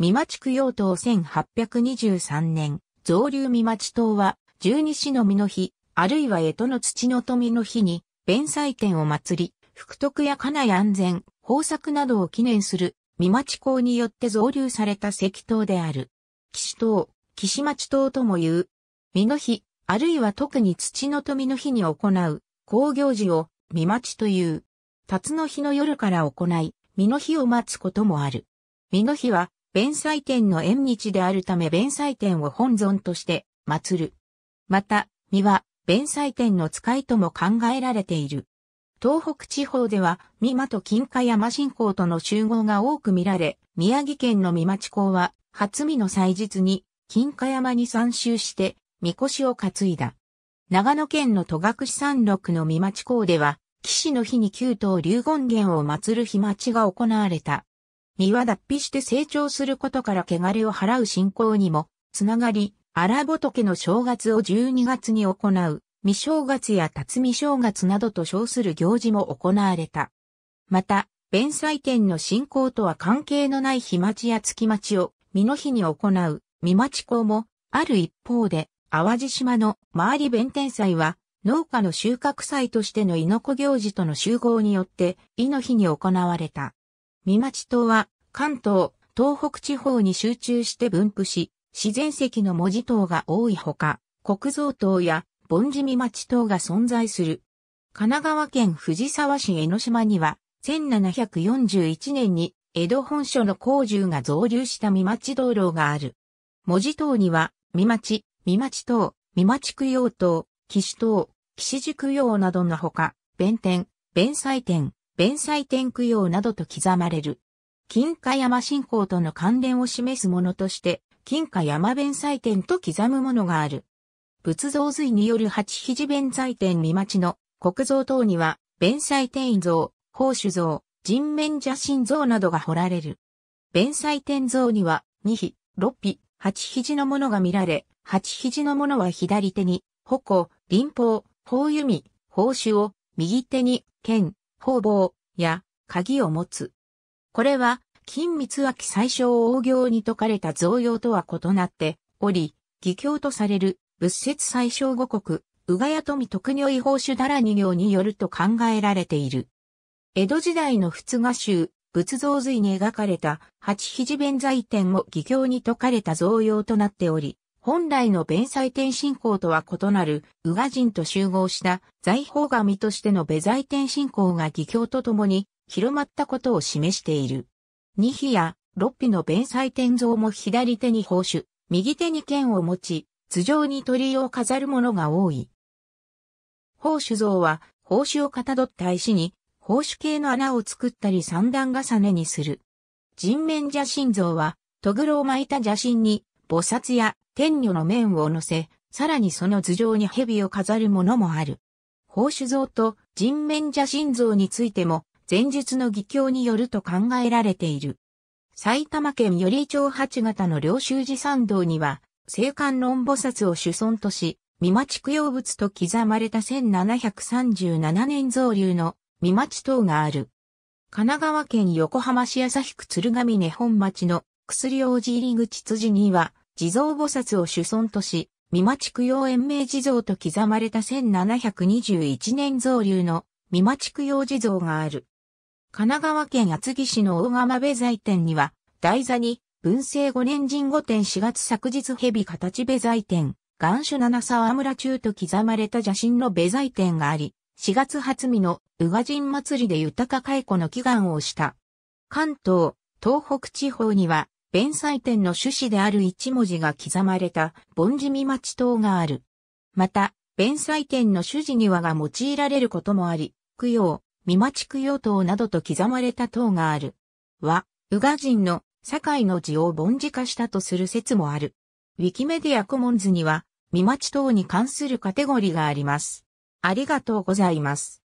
三町区用島1823年、造流三町島は、十二市の実の日、あるいは江戸の土の富の日に、弁祭天を祭り、福徳や家内安全、豊作などを記念する、三町港によって造流された石島である。岸島、岸町島とも言う。実の日、あるいは特に土の富の日に行う、工業時を、三町という。辰の日の夜から行い、実の日を待つこともある。実の日は、弁祭天の縁日であるため弁祭天を本尊として祀る。また、身は弁祭天の使いとも考えられている。東北地方では、美馬と金華山信仰との集合が多く見られ、宮城県の美町地は、初見の祭日に、金華山に参集して、みこしを担いだ。長野県の戸隠山麓の美町地では、騎士の日に旧東流権現を祀る日待ちが行われた。身は脱皮して成長することから汚れを払う信仰にも、つながり、荒仏の正月を12月に行う、未正月や辰巳正月などと称する行事も行われた。また、弁祭天の信仰とは関係のない日待ちや月待ちを、身の日に行う、見待ち校も、ある一方で、淡路島の周り弁天祭は、農家の収穫祭としての猪子行事との集合によって、猪の日に行われた。三町島は関東、東北地方に集中して分布し、自然石の文字島が多いほか、国造島や盆地三町島が存在する。神奈川県藤沢市江ノ島には、1741年に江戸本所の工住が増流した三町道路がある。文字島には、三町、三町島、三町供養島、岸島、岸宿用などのほか、弁天、弁祭天、弁祭天供養などと刻まれる。金華山信仰との関連を示すものとして、金華山弁祭天と刻むものがある。仏像髄による八肘弁祭天見町の国像等には、弁祭天像、宝珠像、人面邪神像などが彫られる。弁祭天像には、二比、六比、八肘のものが見られ、八肘のものは左手に、矛、輪砲、宝弓、宝珠を、右手に、剣、工房や鍵を持つ。これは、金光脇最小王行に説かれた造用とは異なっており、義教とされる仏説最小五国、宇賀谷富特お違法主だら二行によると考えられている。江戸時代の仏画集、仏像髄に描かれた八肘弁財天も義教に説かれた造用となっており、本来の弁祭天信仰とは異なる、宇賀人と集合した財宝神としての弁財天信仰が義教とともに広まったことを示している。二比や六比の弁祭天像も左手に宝珠、右手に剣を持ち、頭上に鳥を飾るものが多い。宝珠像は、宝珠をかたどった石に、宝珠系の穴を作ったり三段重ねにする。人面邪神像は、トグロを巻いた邪神に、菩薩や天女の面を乗せ、さらにその頭上に蛇を飾るものもある。宝珠像と人面邪神像についても、前述の義教によると考えられている。埼玉県寄り町八方の領収寺参道には、聖観論菩薩を主尊とし、三町供養物と刻まれた1737年造流の三町塔がある。神奈川県横浜市旭区鶴上峰本町の薬王子入口辻には、地蔵菩薩を主尊とし、美馬地区用延命地蔵と刻まれた1721年造流の美馬地区用地蔵がある。神奈川県厚木市の大釜部材店には、台座に、文政五年神五天四月昨日蛇形部材店、岩手七沢村中と刻まれた邪神の部材店があり、四月初見の宇賀神祭りで豊か解雇の祈願をした。関東、東北地方には、弁祭典の趣旨である一文字が刻まれた盆地見町塔がある。また、弁祭典の主事にはが用いられることもあり、供養、見町供養塔などと刻まれた塔がある。は、宇賀人の堺の字を盆地化したとする説もある。ウィキメディアコモンズには、見町等に関するカテゴリーがあります。ありがとうございます。